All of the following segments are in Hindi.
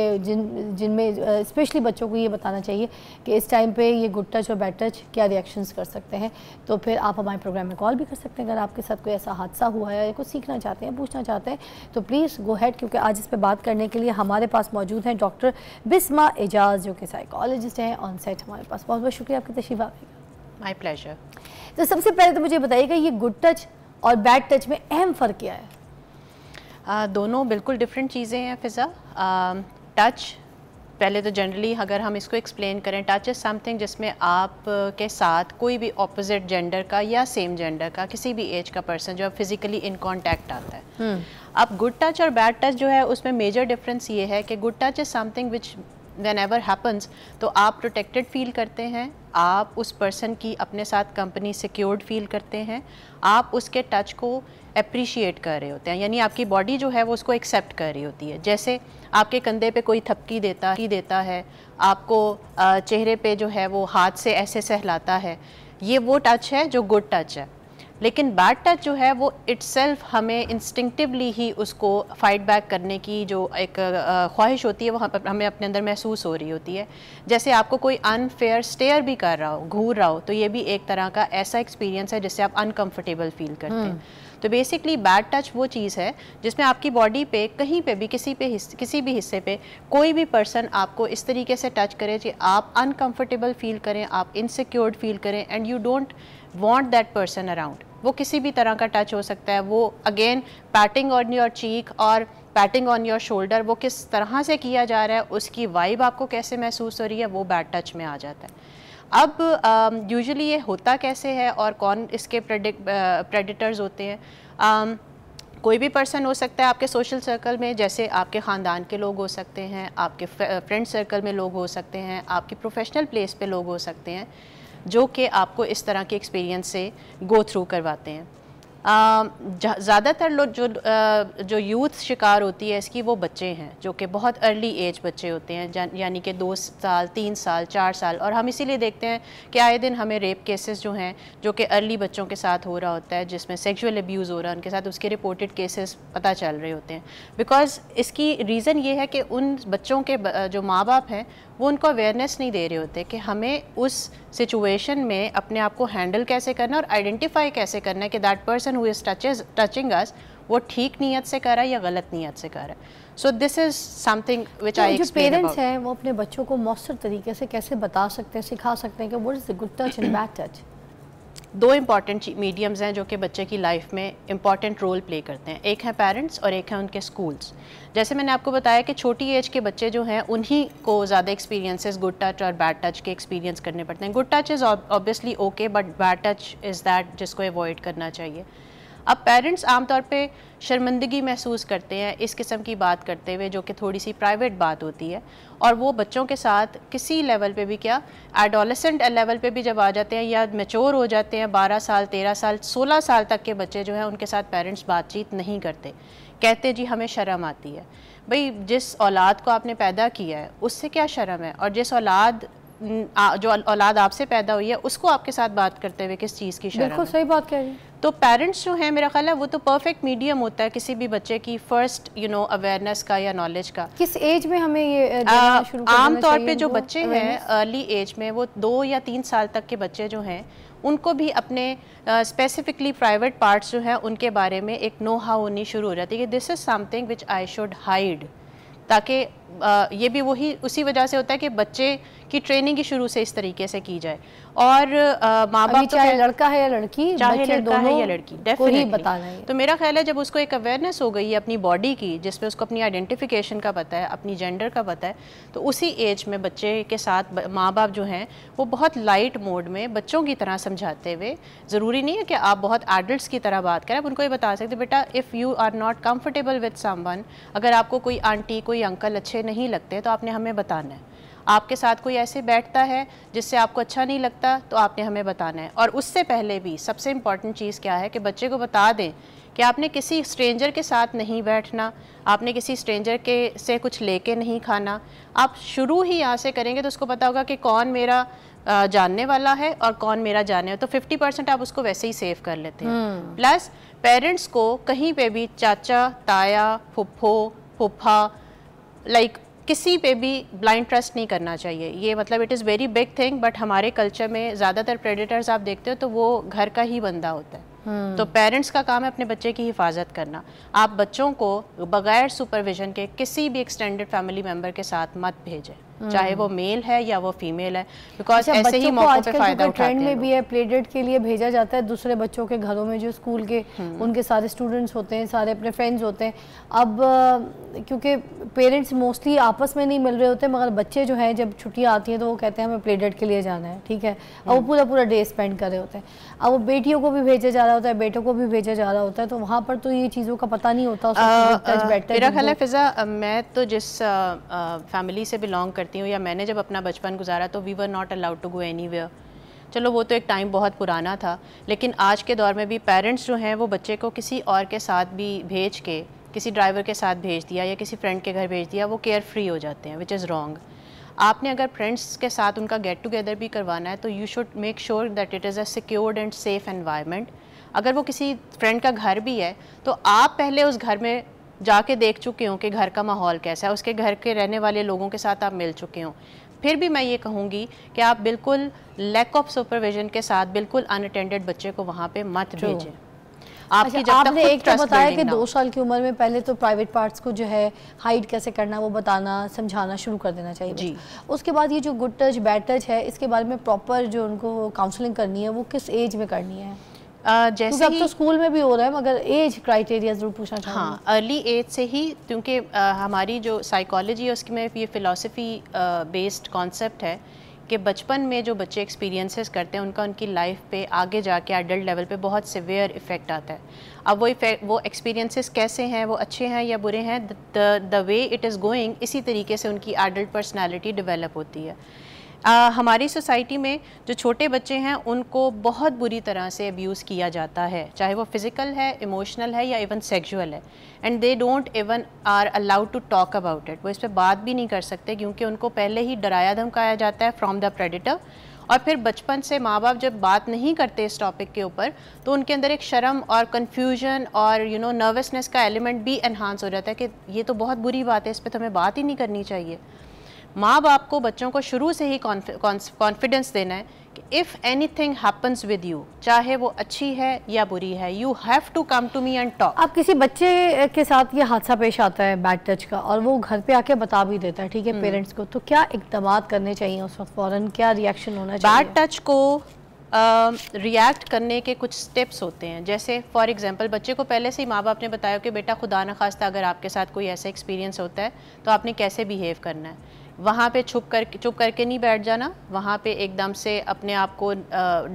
जिन जिनमें स्पेशली बच्चों को ये बताना चाहिए कि इस टाइम पे ये गुड टच और बैड टच क्या रिएक्शंस कर सकते हैं तो फिर आप हमारे प्रोग्राम में कॉल भी कर सकते हैं अगर आपके साथ कोई ऐसा हादसा हुआ है या कुछ सीखना चाहते हैं पूछना चाहते हैं तो प्लीज़ गो हैड क्योंकि आज इस पर बात करने के लिए हमारे पास मौजूद हैं डॉक्टर बिस्मा एजाज जो कि साइकोलॉजिस्ट हैं ऑन सेट हमारे पास बहुत बहुत शुक्रिया आपकी तशीफ आपकी माई प्लेजर तो सबसे पहले तो मुझे बताइएगा ये गुड टच और बैड टच में अहम फ़र्क क्या है आ, दोनों बिल्कुल डिफरेंट चीज़ें हैं फिज़ा टच पहले तो जनरली अगर हम इसको एक्सप्लेन करें टच इज़ समथिंग जिसमें आप के साथ कोई भी ऑपोजिट जेंडर का या सेम जेंडर का किसी भी एज का पर्सन जो फिज़िकली इन कॉन्टैक्ट आता है हम्म। अब गुड टच और बैड टच जो है उसमें मेजर डिफरेंस ये है कि good touch is something which whenever happens तो आप प्रोटेक्टेड फील करते हैं आप उस पर्सन की अपने साथ कंपनी सिक्योर्ड फील करते हैं आप उसके टच को अप्रिशिएट कर रहे होते हैं यानी आपकी बॉडी जो है वो उसको एक्सेप्ट कर रही होती है जैसे आपके कंधे पे कोई थपकी देता ही देता है आपको चेहरे पे जो है वो हाथ से ऐसे सहलाता है ये वो टच है जो गुड टच है लेकिन बैड टच जो है वो इट्स हमें इंस्टिंक्टिवली ही उसको फाइट बैक करने की जो एक ख्वाहिश होती है वो हमें अपने अंदर महसूस हो रही होती है जैसे आपको कोई अनफेयर स्टेयर भी कर रहा हो घूर रहा हो तो ये भी एक तरह का ऐसा एक्सपीरियंस है जिससे आप अनकम्फर्टेबल फील करते हैं हम्म। तो बेसिकली बैड टच वो चीज़ है जिसमें आपकी बॉडी पे कहीं पे भी किसी पे किसी भी हिस्से पे कोई भी पर्सन आपको इस तरीके से टच करे कि आप अनकंफर्टेबल फील करें आप इनसिक्योर्ड फील करें and you don't want that person around वो किसी भी तरह का टच हो सकता है वो again patting on your cheek और पैटिंग ऑन योर शोल्डर वो किस तरह से किया जा रहा है उसकी वाइब आपको कैसे महसूस हो रही है वो बैड टच में आ जाता है अब यूजुअली um, ये होता कैसे है और कौन इसके प्रेडिटर्स uh, होते हैं um, कोई भी पर्सन हो सकता है आपके सोशल सर्कल में जैसे आपके ख़ानदान के लोग हो सकते हैं आपके फ्रेंड सर्कल uh, में लोग हो सकते हैं आपकी प्रोफेशनल प्लेस पे लोग हो सकते हैं जो कि आपको इस तरह के एक्सपीरियंस से गो थ्रू करवाते हैं ज़्यादातर लोग जो जो यूथ शिकार होती है इसकी वो बच्चे हैं जो कि बहुत अर्ली एज बच्चे होते हैं यानी कि दो साल तीन साल चार साल और हम इसीलिए देखते हैं कि आए दिन हमें रेप केसेस जो हैं जो कि अर्ली बच्चों के साथ हो रहा होता है जिसमें सेक्सुअल अब्यूज़ हो रहा है उनके साथ उसके रिपोर्टेड केसेस पता चल रहे होते हैं बिकॉज़ इसकी रीज़न ये है कि उन बच्चों के जो माँ बाप हैं वो उनको अवेयरनेस नहीं दे रहे होते कि हमें उस सिचुएशन में अपने आप को हैंडल कैसे करना और आइडेंटिफाई कैसे करना है कि that person person who is touches, वो ठीक नीयत से कर रहा है या गलत नीयत से कर रहा है so this is something which I जो पेरेंट्स हैं वो अपने बच्चों को मौसर तरीके से कैसे बता सकते हैं सिखा सकते हैं कि what is the good touch and bad touch दो इम्पॉर्टेंट मीडियम्स हैं जो कि बच्चे की लाइफ में इम्पॉर्टेंट रोल प्ले करते हैं एक है पेरेंट्स और एक है उनके स्कूल्स जैसे मैंने आपको बताया कि छोटी एज के बच्चे जो हैं उन्हीं को ज़्यादा एक्सपीरियंसेस गुड टच और बैड टच के एक्सपीरियंस करने पड़ते हैं good touch is obviously okay but bad touch is that जिसको अवॉइड करना चाहिए अब पेरेंट्स आमतौर पे शर्मिंदगी महसूस करते हैं इस किस्म की बात करते हुए जो कि थोड़ी सी प्राइवेट बात होती है और वो बच्चों के साथ किसी लेवल पे भी क्या एडोलसेंट लेवल पे भी जब आ जाते हैं या मेच्योर हो जाते हैं 12 साल 13 साल 16 साल तक के बच्चे जो हैं उनके साथ पेरेंट्स बातचीत नहीं करते कहते जी हमें शर्म आती है भाई जिस औलाद को आपने पैदा किया है उससे क्या शर्म है और जिस औलाद जो औलाद आपसे पैदा हुई है उसको आपके साथ बात करते हुए किस चीज़ की शर्म बिल्कुल सही बात कह रही तो पेरेंट्स जो हैं मेरा ख्याल है वो तो परफेक्ट मीडियम होता है किसी भी बच्चे की फ़र्स्ट यू नो अवेयरनेस का या नॉलेज का किस एज में हमें ये आमतौर पर जो बच्चे हैं अर्ली एज में वो दो या तीन साल तक के बच्चे जो हैं उनको भी अपने स्पेसिफिकली प्राइवेट पार्ट्स जो हैं उनके बारे में एक नो हाउ होनी शुरू हो जाती है कि this is something which I should hide ताकि ये भी वही उसी वजह से होता है कि बच्चे की ट्रेनिंग ही शुरू से इस तरीके से की जाए और माँ बाप तो चाहे लड़का है या लड़की चाहे लड़का है या लड़की डेफिनेटली तो मेरा ख्याल है जब उसको एक अवेयरनेस हो गई है अपनी बॉडी की जिसमें उसको अपनी आइडेंटिफिकेशन का पता है अपनी जेंडर का पता है तो उसी एज में बच्चे के साथ माँ बाप जो हैं वो बहुत लाइट मोड में बच्चों की तरह समझाते हुए ज़रूरी नहीं है कि आप बहुत एडल्ट की तरह बात करें आप उनको ये बता सकते बेटा if you are not comfortable with some अगर आपको कोई आंटी कोई अंकल अच्छे अच्छे नहीं लगते तो आपने हमें बताना है आपके साथ कोई ऐसे बैठता है जिससे आपको अच्छा नहीं लगता तो आपने हमें बताना है और उससे पहले भी सबसे इम्पॉर्टेंट चीज़ क्या है कि बच्चे को बता दें कि आपने किसी स्ट्रेंजर के साथ नहीं बैठना आपने किसी स्ट्रेंजर के से कुछ लेके नहीं खाना आप शुरू ही यहाँ से करेंगे तो उसको पता होगा कि कौन मेरा जानने वाला है और कौन मेरा जाने है तो 50 परसेंट आप उसको वैसे ही सेव कर लेते हैं प्लस हम्म। पेरेंट्स को कहीं पे भी चाचा ताया फुफो फुफा लाइक किसी पे भी ब्लाइंड ट्रस्ट नहीं करना चाहिए ये मतलब it is very big thing but हमारे कल्चर में ज़्यादातर प्रेडिटर्स आप देखते हो तो वो घर का ही बंदा होता है Hmm. तो पेरेंट्स का काम है अपने बच्चे की हिफाजत करना आप बच्चों को बगैर सुपरविजन के किसी भी एक्सटेंडेड फैमिली मेम्बर के साथ मत भेजें चाहे वो हम्म। मेल है या वो फीमेल है बिकॉज अच्छा, ऐसे ही फायदा ट्रेंड में भी है प्लेडेट के लिए भेजा जाता है दूसरे बच्चों के घरों में जो स्कूल के हम्म। उनके सारे स्टूडेंट्स होते हैं सारे अपने फ्रेंड्स होते हैं अब क्योंकि पेरेंट्स मोस्टली आपस में नहीं मिल रहे होते मगर बच्चे जो हैं जब छुट्टियाँ आती हैं तो वो कहते हैं हमें प्लेडेट के लिए जाना है ठीक है और वो हम्म। पूरा पूरा डे स्पेंड कर रहे होते हैं अब वो बेटियों को भी भेजा जा रहा होता है बेटों को भी भेजा जा रहा होता है तो वहाँ पर तो ये चीज़ों का पता नहीं होता मेरा ख्याल है फिजा मैं तो जिस फैमिली से बिलोंग करती करती हूँ या मैंने जब अपना बचपन गुजारा तो we were not allowed to go any चलो वो तो एक टाइम बहुत पुराना था लेकिन आज के दौर में भी पेरेंट्स जो हैं वो बच्चे को किसी और के साथ भी भेज के किसी ड्राइवर के साथ भेज दिया या किसी फ्रेंड के घर भेज दिया वो केयर फ्री हो जाते हैं विच इज़ रॉन्ग आपने अगर फ्रेंड्स के साथ उनका गेट टुगेदर भी करवाना है तो you should make sure that it is a secured and safe environment अगर वो किसी फ्रेंड का घर भी है तो आप पहले उस घर में जाके देख चुके हों कि घर का माहौल कैसा है उसके घर के रहने वाले लोगों के साथ आप मिल चुके हों फिर भी मैं ये कहूँगी कि आप बिल्कुल लैक ऑफ सुपरविजन के साथ बिल्कुल अनअटेंडेड बच्चे को वहाँ पे मत भेजें अच्छा, आपकी अच्छा, आपने एक तो बताया कि दो साल की उम्र में पहले तो प्राइवेट पार्ट्स को जो है हाइड कैसे करना वो बताना समझाना शुरू कर देना चाहिए जी उसके बाद ये जो गुड टच बैड टच है इसके बारे में प्रॉपर जो उनको काउंसलिंग करनी है वो किस एज में करनी है जैसे अब तो स्कूल में भी हो रहा है मगर एज क्राइटेरिया जरूर पूछना चाहिए हाँ अर्ली एज से ही क्योंकि हमारी जो साइकोलॉजी है में ये फ़िलोसफी बेस्ड कॉन्सेप्ट है कि बचपन में जो बच्चे एक्सपीरियंसेस करते हैं उनका उनकी लाइफ पे आगे जाके एडल्ट लेवल पे बहुत सिवियर इफ़ेक्ट आता है अब वो इफेक्ट वो एक्सपीरियंसेस कैसे हैं वो अच्छे हैं या बुरे हैं the way it is going इसी तरीके से उनकी एडल्ट पर्सनैलिटी डिवेलप होती है आ, हमारी सोसाइटी में जो छोटे बच्चे हैं उनको बहुत बुरी तरह से अब्यूज़ किया जाता है चाहे वो फिज़िकल है इमोशनल है या इवन सेक्सुअल है and they don't even are allowed to talk about it वो इस पर बात भी नहीं कर सकते क्योंकि उनको पहले ही डराया धमकाया जाता है फ्रॉम द प्रेडिटर और फिर बचपन से माँ बाप जब बात नहीं करते इस टॉपिक के ऊपर तो उनके अंदर एक शर्म और कन्फ्यूजन और यू नो नर्वसनेस का एलिमेंट भी इनहानस हो जाता है कि ये तो बहुत बुरी बात है इस पर तो हमें बात ही नहीं करनी चाहिए माँ बाप को बच्चों को शुरू से ही कॉन्फिडेंस देना है कि if anything happens with you चाहे वो अच्छी है या बुरी है you have to come to me and talk आप किसी बच्चे के साथ ये हादसा पेश आता है बैड टच का और वो घर पे आके बता भी देता है ठीक है पेरेंट्स हम्म। को तो क्या इकदाम करने चाहिए उस वक्त फ़ौरन क्या रिएक्शन होना चाहिए बैड टच को रिएक्ट uh, करने के कुछ स्टेप्स होते हैं जैसे फॉर एग्जांपल बच्चे को पहले से ही माँ बाप ने बताया कि बेटा खुदा न खास्ता अगर आपके साथ कोई ऐसा एक्सपीरियंस होता है तो आपने कैसे बिहेव करना है वहाँ पे छुप कर चुप करके नहीं बैठ जाना वहाँ पे एकदम से अपने आप को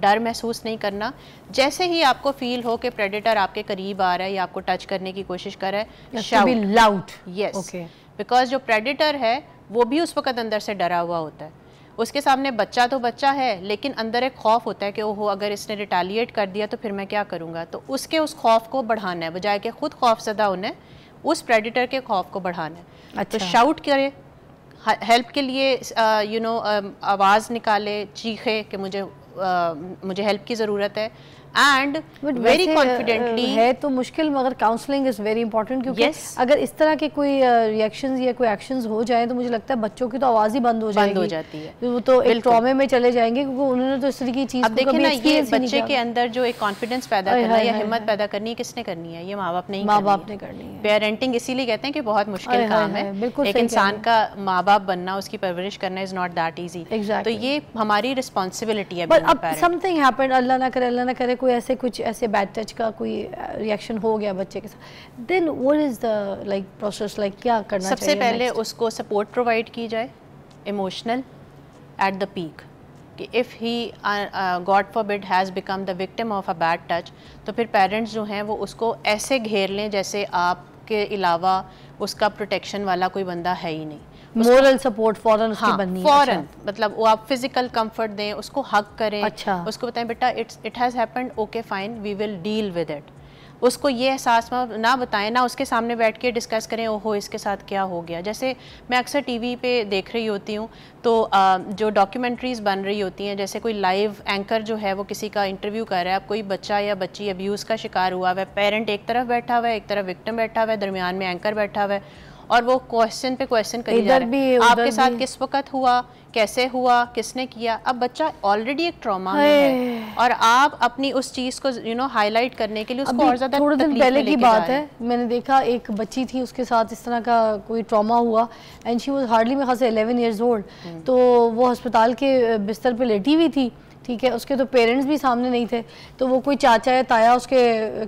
डर महसूस नहीं करना जैसे ही आपको फील हो कि प्रेडेटर आपके करीब आ रहा है या आपको टच करने की कोशिश कर रहा है लाउड यस बिकॉज जो प्रेडेटर है वो भी उस वक्त अंदर से डरा हुआ होता है उसके सामने बच्चा तो बच्चा है लेकिन अंदर एक खौफ होता है कि ओहो अगर इसने रिटालिएट कर दिया तो फिर मैं क्या करूँगा तो उसके उस खौफ को बढ़ाना है बजाय कि खुद खौफ सदा उन्हें उस प्रेडिटर के खौफ को बढ़ाना है तो अच्छा। तो शाउट करे हेल्प के लिए यू uh, नो um, आवाज़ निकाले चीखे कि मुझे आ, uh, मुझे हेल्प की ज़रूरत है एंड वेरी कॉन्फिडेंटली है तो मुश्किल मगर काउंसलिंग इज वेरी इंपॉर्टेंट क्योंकि yes. अगर इस तरह के कोई रिएक्शंस uh, या कोई एक्शंस हो जाए तो मुझे लगता है बच्चों की तो आवाज ही बंद हो जाएगी बंद हो जाती है वो तो एक ट्रॉमे में चले जाएंगे क्योंकि उन्होंने तो इस तरह की चीज देखिए ना ये बच्चे के अंदर जो एक कॉन्फिडेंस पैदा करना या हिम्मत पैदा करनी है किसने करनी है ये माँ बाप नहीं माँ बाप ने करनी है पेरेंटिंग इसीलिए कहते हैं कि बहुत मुश्किल काम है एक इंसान का माँ बाप बनना उसकी परवरिश करना इज नॉट दैट इजी तो ये हमारी रिस्पॉन्सिबिलिटी है समथिंग अल्लाह ना करे अल्लाह ना करे कोई ऐसे कुछ ऐसे बैड टच का कोई रिएक्शन uh, हो गया बच्चे के साथ then what is the like process like क्या करना सबसे पहले next? उसको सपोर्ट प्रोवाइड की जाए इमोशनल एट द पीक कि if he God forbid has become the victim of a bad touch तो फिर पेरेंट्स जो हैं वो उसको ऐसे घेर लें जैसे आपके अलावा उसका प्रोटेक्शन वाला कोई बंदा है ही नहीं मोरल सपोर्ट फॉरन हाँ, बननी फॉरन अच्छा। मतलब वो आप फिजिकल कंफर्ट दें उसको हक करें अच्छा उसको बताएं बेटा it's it has happened okay fine we will deal with it उसको ये एहसास ना बताएं ना उसके सामने बैठ के डिस्कस करें ओहो इसके साथ क्या हो गया जैसे मैं अक्सर टीवी पे देख रही होती हूँ तो आ, जो डॉक्यूमेंट्रीज बन रही होती हैं जैसे कोई लाइव एंकर जो है वो किसी का इंटरव्यू कर रहा है अब कोई बच्चा या बच्ची अब्यूज़ का शिकार हुआ है पेरेंट एक तरफ बैठा हुआ है एक तरफ विक्टम बैठा हुआ है दरमियान में एंकर बैठा हुआ है और वो क्वेश्चन पे क्वेश्चन करी जा आपके साथ किस वक्त हुआ कैसे हुआ किसने किया अब बच्चा ऑलरेडी एक ट्रॉमा है और आप अपनी उस चीज को यू नो हाईलाइट करने के लिए उसको और ज्यादा थोड़े दिन पहले की बात है मैंने देखा एक बच्ची थी उसके साथ इस तरह का कोई ट्रॉमा हुआ एंड शी वाज हार्डली मेरे खास 11 इयर्स ओल्ड तो वो अस्पताल के बिस्तर पे लेटी हुई थी ठीक है उसके तो पेरेंट्स भी सामने नहीं थे तो वो कोई चाचा या ताया उसके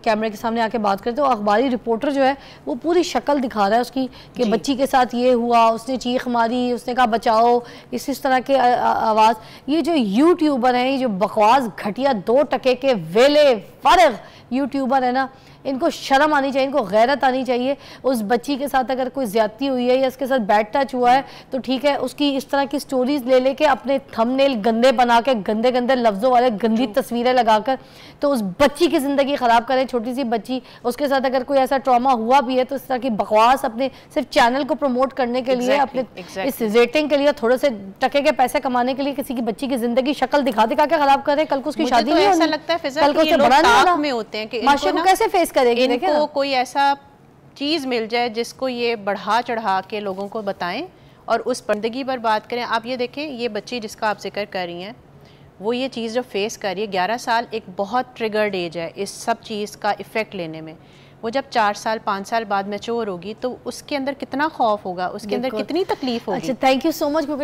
कैमरे के सामने आके बात करते तो अखबारी रिपोर्टर जो है वो पूरी शक्ल दिखा रहा है उसकी कि बच्ची के साथ ये हुआ उसने चीख मारी उसने कहा बचाओ इस इस तरह के आवाज़ ये जो यूट्यूबर हैं ये जो बकवास घटिया दो टके के वेले फ़र्ग यूट्यूबर है ना इनको शर्म आनी चाहिए इनको गैरत आनी चाहिए उस बच्ची के साथ अगर कोई ज्यादती हुई है या उसके साथ बैड टच हुआ है तो ठीक है उसकी इस तरह की स्टोरीज ले लेके अपने थंबनेल गंदे बना के गंदे गंदे लफ्ज़ों वाले गंदी तस्वीरें लगाकर तो उस बच्ची की ज़िंदगी ख़राब करें छोटी सी बच्ची उसके साथ अगर कोई ऐसा ट्रामा हुआ भी है तो इस तरह की बकवास अपने सिर्फ चैनल को प्रमोट करने के लिए अपने इस रेटिंग के लिए थोड़े से टके के पैसे कमाने के लिए किसी की बच्ची की ज़िंदगी शक्ल दिखा दिखा के ख़राब करें कल को उसकी शादी तो लगता है शौक हाँ। में होते हैं कि इनको ना, कैसे फेस करेगी इनको कोई ऐसा चीज़ मिल जाए जिसको ये बढ़ा चढ़ा के लोगों को बताएं और उस पंदगी पर बात करें आप ये देखें ये बच्ची जिसका आप जिक्र कर रही हैं वो ये चीज़ जो फेस कर रही है ग्यारह साल एक बहुत ट्रिगर्ड एज है इस सब चीज़ का इफ़ेक्ट लेने में वो जब चार साल पाँच साल बाद मेच्योर होगी तो उसके अंदर कितना खौफ होगा उसके अंदर कितनी तकलीफ अच्छा, होगी थैंक यू सो मच क्योंकि